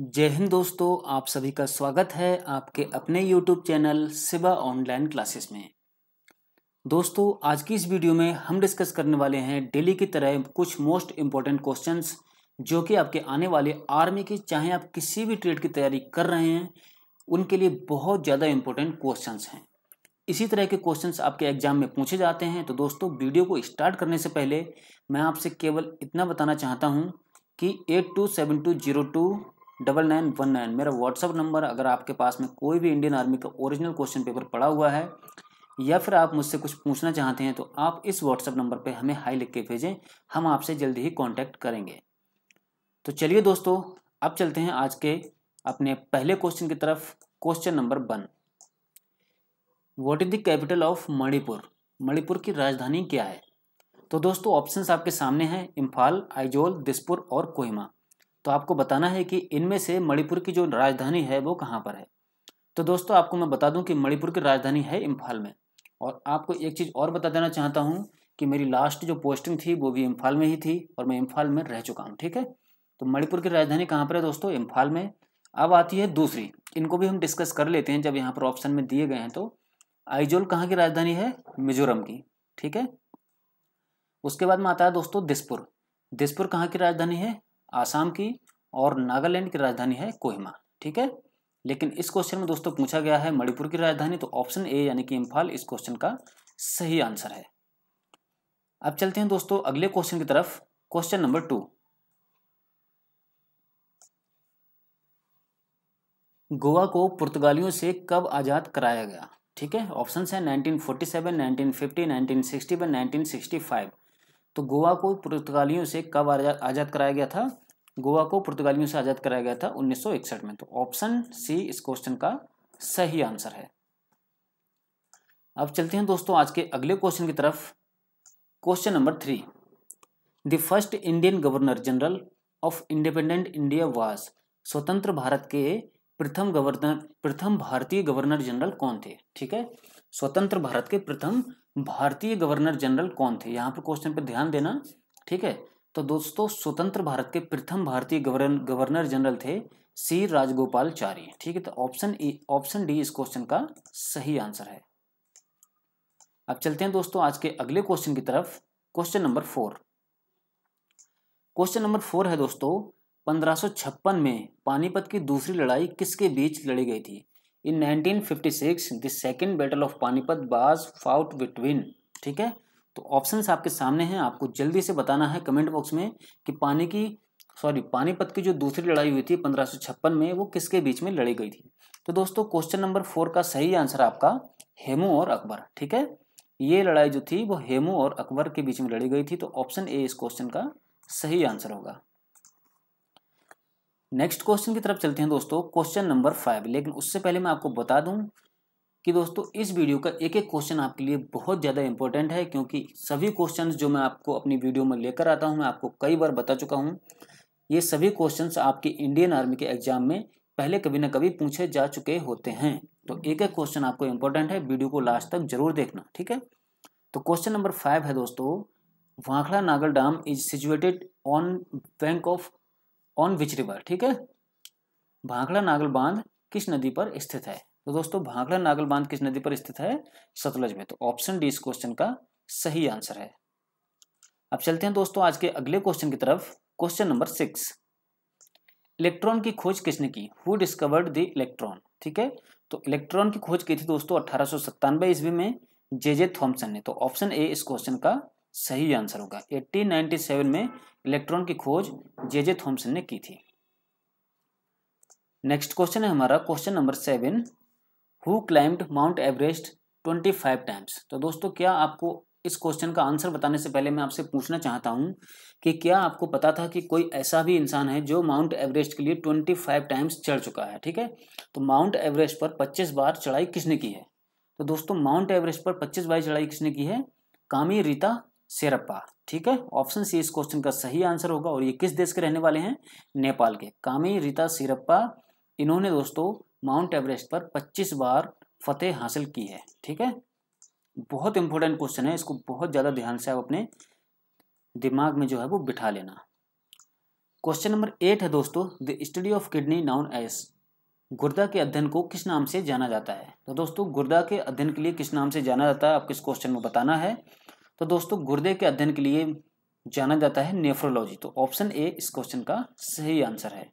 जय हिंद दोस्तों आप सभी का स्वागत है आपके अपने YouTube चैनल सिबा ऑनलाइन क्लासेस में दोस्तों आज की इस वीडियो में हम डिस्कस करने वाले हैं डेली की तरह कुछ मोस्ट इम्पॉर्टेंट क्वेश्चंस जो कि आपके आने वाले आर्मी के चाहे आप किसी भी ट्रेड की तैयारी कर रहे हैं उनके लिए बहुत ज़्यादा इम्पोर्टेंट क्वेश्चन हैं इसी तरह के क्वेश्चंस आपके एग्जाम में पूछे जाते हैं तो दोस्तों वीडियो को स्टार्ट करने से पहले मैं आपसे केवल इतना बताना चाहता हूँ कि eight two seven two zero two double nine one nine मेरा व्हाट्सअप नंबर अगर आपके पास में कोई भी इंडियन आर्मी का ओरिजिनल क्वेश्चन पेपर पड़ा हुआ है या फिर आप मुझसे कुछ पूछना चाहते हैं तो आप इस व्हाट्सअप नंबर पर हमें हाई लिख के भेजें हम आपसे जल्दी ही कॉन्टैक्ट करेंगे तो चलिए दोस्तों अब चलते हैं आज के अपने पहले क्वेश्चन की तरफ question number one what is the capital of Manipur Manipur की राजधानी क्या है तो दोस्तों ऑप्शंस आपके सामने हैं इम्फाल आइजोल दिसपुर और कोहिमा तो आपको बताना है कि इनमें से मणिपुर की जो राजधानी है वो कहाँ पर है तो दोस्तों आपको मैं बता दूं कि मणिपुर की राजधानी है इम्फाल में और आपको एक चीज़ और बता देना चाहता हूँ कि मेरी लास्ट जो पोस्टिंग थी वो भी इम्फाल में ही थी और मैं इम्फाल में रह चुका हूँ ठीक है तो मणिपुर की राजधानी कहाँ पर है दोस्तों इम्फाल में अब आती है दूसरी इनको भी हम डिस्कस कर लेते हैं जब यहाँ पर ऑप्शन में दिए गए हैं तो आइजोल कहाँ की राजधानी है मिजोरम की ठीक है उसके बाद में आता है दोस्तों दिसपुर दिसपुर कहाँ की राजधानी है आसाम की और नागालैंड की राजधानी है कोहिमा ठीक है लेकिन इस क्वेश्चन में दोस्तों पूछा गया है मणिपुर की राजधानी तो ऑप्शन ए यानी कि इम्फाल इस क्वेश्चन का सही आंसर है अब चलते हैं दोस्तों अगले क्वेश्चन की तरफ क्वेश्चन नंबर टू गोवा को पुर्तगालियों से कब आज़ाद कराया गया ठीक है ऑप्शन है 1947, 1950, 1961 सिक्सटी फाइव तो गोवा को पुर्तगालियों से कब आज़ाद कराया गया था गोवा को पुर्तगालियों से आज़ाद कराया गया था उन्नीस में तो ऑप्शन सी इस क्वेश्चन का सही आंसर है अब चलते हैं दोस्तों आज के अगले क्वेश्चन की तरफ question number three the first Indian governor general of independent India was स्वतंत्र भारत के प्रथम गवर्नर प्रथम भारतीय गवर्नर जनरल कौन थे ठीक है स्वतंत्र भारत के प्रथम भारतीय गवर्नर जनरल कौन थे यहाँ पर क्वेश्चन पर ध्यान देना ठीक है तो दोस्तों स्वतंत्र भारत के प्रथम भारतीय गवर्नर जनरल थे सी राजगोपालचारी ठीक है तो ऑप्शन ए ऑप्शन डी इस क्वेश्चन का सही आंसर है अब चलते हैं दोस्तों आज के अगले क्वेश्चन की तरफ question number four question number four है दोस्तों पंद्रह में पानीपत की दूसरी लड़ाई किसके बीच लड़ी गई थी in 1956 the second battle of Panipat was fought between ठीक है तो ऑप्शंस आपके सामने हैं आपको जल्दी से बताना है कमेंट बॉक्स में कि पानी की सॉरी पानीपत की जो दूसरी लड़ाई हुई थी पंद्रह में वो किसके बीच में लड़ी गई थी तो दोस्तों क्वेश्चन नंबर फोर का सही आंसर आपका हेमू और अकबर ठीक है ये लड़ाई जो थी वो हेमू और अकबर के बीच में लड़ी गई थी तो ऑप्शन ए इस क्वेश्चन का सही आंसर होगा नेक्स्ट क्वेश्चन की तरफ चलते हैं दोस्तों क्वेश्चन नंबर फाइव लेकिन उससे पहले मैं आपको बता दूं कि दोस्तों इस वीडियो का एक एक क्वेश्चन आपके लिए बहुत ज़्यादा इंपॉर्टेंट है क्योंकि सभी क्वेश्चन जो मैं आपको अपनी वीडियो में लेकर आता हूँ मैं आपको कई बार बता चुका हूँ ये सभी क्वेश्चन आपके इंडियन आर्मी के एग्जाम में पहले कभी ना कभी पूछे जा चुके होते हैं तो एक एक क्वेश्चन आपको इंपॉर्टेंट है वीडियो को लास्ट तक जरूर देखना ठीक है तो क्वेश्चन नंबर फाइव है दोस्तों Bhakra Nangal dam is situated on bank of on which river ठीक है भाखड़ा नागल बांध किस नदी पर स्थित है तो दोस्तों भाखड़ा नागल बांध किस नदी पर स्थित है सतलज में तो ऑप्शन डी इस क्वेश्चन का सही आंसर है अब चलते हैं दोस्तों आज के अगले क्वेश्चन की तरफ क्वेश्चन नंबर सिक्स इलेक्ट्रॉन की खोज किसने की हु डिस्कवर्ड द इलेक्ट्रॉन ठीक है तो इलेक्ट्रॉन की खोज की थी दोस्तों अठारह ईस्वी में जे जे थॉम्सन ने तो ऑप्शन ए इस क्वेश्चन का सही आंसर होगा 1897 में इलेक्ट्रॉन की खोज जे जे थॉम्सन ने की थी नेक्स्ट क्वेश्चन है हमारा question number seven who climbed Mount Everest 25 times तो दोस्तों क्या आपको इस क्वेश्चन का आंसर बताने से पहले मैं आपसे पूछना चाहता हूं कि क्या आपको पता था कि कोई ऐसा भी इंसान है जो माउंट एवरेस्ट के लिए ट्वेंटी फाइव टाइम्स चढ़ चुका है ठीक है तो माउंट एवरेस्ट पर पच्चीस बार चढ़ाई किसने की है तो दोस्तों माउंट एवरेस्ट पर पच्चीस बार चढ़ाई किसने की है कामी रीता सेरप्पा ठीक है ऑप्शन सी इस क्वेश्चन का सही आंसर होगा और ये किस देश के रहने वाले हैं नेपाल के कामी रीता सिरप्पा इन्होंने दोस्तों माउंट एवरेस्ट पर 25 बार फतेह हासिल की है ठीक है बहुत इंपॉर्टेंट क्वेश्चन है इसको बहुत ज़्यादा ध्यान से आप अपने दिमाग में जो है वो बिठा लेना क्वेश्चन नंबर एट है दोस्तों the study of kidney known as गुर्दा के अध्ययन को किस नाम से जाना जाता है तो दोस्तों गुर्दा के अध्ययन के लिए किस नाम से जाना जाता है आप किस क्वेश्चन में बताना है तो दोस्तों गुर्दे के अध्ययन के लिए जाना जाता है नेफ्रोलॉजी तो ऑप्शन ए इस क्वेश्चन का सही आंसर है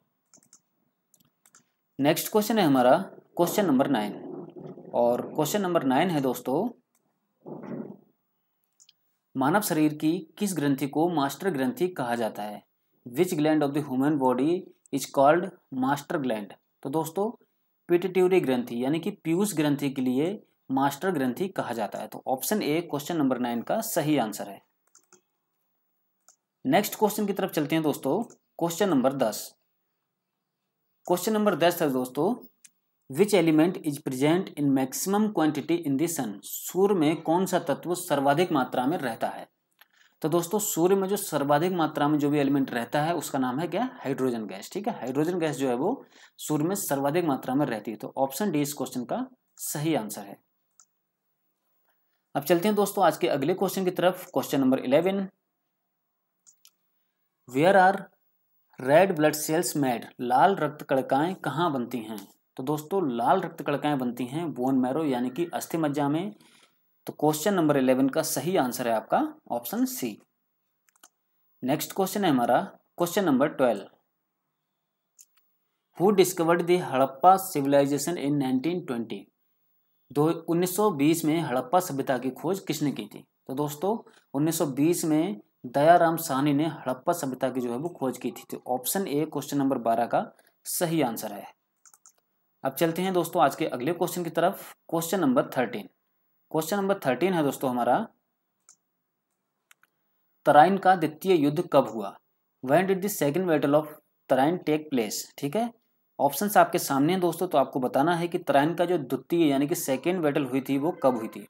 नेक्स्ट क्वेश्चन है हमारा क्वेश्चन नंबर नाइन और क्वेश्चन नंबर नाइन है दोस्तों मानव शरीर की किस ग्रंथि को मास्टर ग्रंथि कहा जाता है which gland of the human body is called master gland तो दोस्तों पिटिट्यूरी ग्रंथि यानी कि पीयूष ग्रंथि के लिए मास्टर ग्रंथि कहा जाता है तो option A question number nine का सही आंसर है नेक्स्ट क्वेश्चन की तरफ चलते हैं दोस्तों क्वेश्चन नंबर दस क्वेश्चन नंबर दस है दोस्तों which element is present in maximum quantity in the sun सूर्य में कौन सा तत्व सर्वाधिक मात्रा में रहता है तो दोस्तों सूर्य में जो सर्वाधिक मात्रा में जो भी एलिमेंट रहता है उसका नाम है क्या हाइड्रोजन गैस ठीक है हाइड्रोजन गैस जो है वो सूर्य में सर्वाधिक मात्रा में रहती है तो ऑप्शन डी इस क्वेश्चन का सही आंसर है अब चलते हैं दोस्तों आज के अगले क्वेश्चन की तरफ question number eleven where are red blood cells made लाल रक्त कड़काएं कहाँ बनती हैं तो दोस्तों लाल रक्त कड़काएं बनती हैं बोन मैरो यानी कि अस्थि मज्जा में तो क्वेश्चन नंबर इलेवन का सही आंसर है आपका ऑप्शन सी नेक्स्ट क्वेश्चन है हमारा question number twelve who discovered दड़प्पा हड़प्पा सिविलाइजेशन इन नाइनटीन दो उन्नीस में हड़प्पा सभ्यता की खोज किसने की थी तो दोस्तों 1920 में दयाराम सानी ने हड़प्पा सभ्यता की जो है वो खोज की थी तो ऑप्शन ए क्वेश्चन नंबर बारह का सही आंसर है अब चलते हैं दोस्तों आज के अगले क्वेश्चन की तरफ question number thirteen question number thirteen है दोस्तों हमारा तराइन का द्वितीय युद्ध कब हुआ when did the second battle of Tarain take place ठीक है ऑप्शंस आपके सामने हैं दोस्तों तो आपको बताना है कि तराइन का जो द्वितीय यानी कि सेकेंड बैटल हुई थी वो कब हुई थी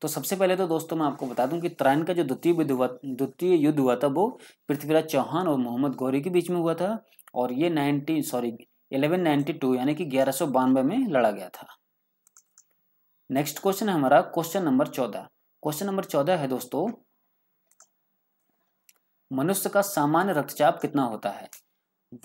तो सबसे पहले तो दोस्तों मैं आपको बता दूं कि तराइन का जो द्वितीय युद्ध हुआ द्वितीय युद्ध हुआ था वो पृथ्वीराज चौहान और मोहम्मद गौरी के बीच में हुआ था और ये nineteen sorry eleven ninety two यानी कि ग्यारह सौ बानवे में लड़ा गया था नेक्स्ट क्वेश्चन है हमारा क्वेश्चन नंबर चौदह क्वेश्चन नंबर चौदह है दोस्तों मनुष्य का सामान्य रक्तचाप कितना होता है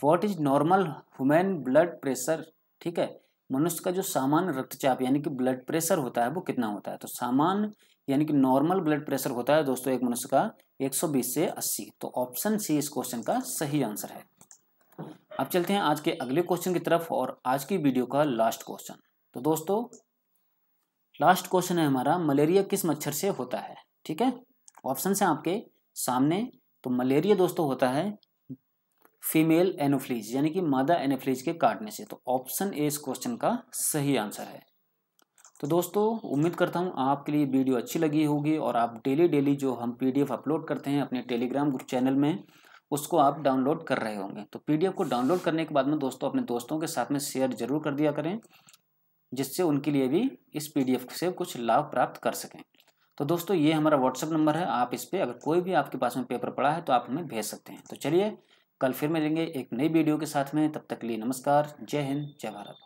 what is normal human blood pressure ठीक है मनुष्य का जो सामान्य रक्तचाप यानी कि ब्लड प्रेशर होता है वो कितना होता है तो सामान्य यानी कि नॉर्मल ब्लड प्रेशर होता है दोस्तों एक मनुष्य का 120 से 80 तो ऑप्शन सी इस क्वेश्चन का सही आंसर है अब चलते हैं आज के अगले क्वेश्चन की तरफ और आज की वीडियो का लास्ट क्वेश्चन तो दोस्तों लास्ट क्वेश्चन है हमारा मलेरिया किस मच्छर से होता है ठीक है ऑप्शन है आपके सामने तो मलेरिया दोस्तों होता है फीमेल एनोफ्लीज यानी कि मादा एनोफ्लीज के काटने से तो ऑप्शन ए इस क्वेश्चन का सही आंसर है तो दोस्तों उम्मीद करता हूँ आपके लिए वीडियो अच्छी लगी होगी और आप डेली डेली जो हम पीडीएफ अपलोड करते हैं अपने टेलीग्राम ग्रुप चैनल में उसको आप डाउनलोड कर रहे होंगे तो पीडीएफ को डाउनलोड करने के बाद में दोस्तों अपने दोस्तों के साथ में शेयर जरूर कर दिया करें जिससे उनके लिए भी इस पी से कुछ लाभ प्राप्त कर सकें तो दोस्तों ये हमारा व्हाट्सअप नंबर है आप इस पर अगर कोई भी आपके पास में पेपर पड़ा है तो आप हमें भेज सकते हैं तो चलिए कल फिर मिलेंगे एक नई वीडियो के साथ में तब तक लिए नमस्कार जय हिंद जय भारत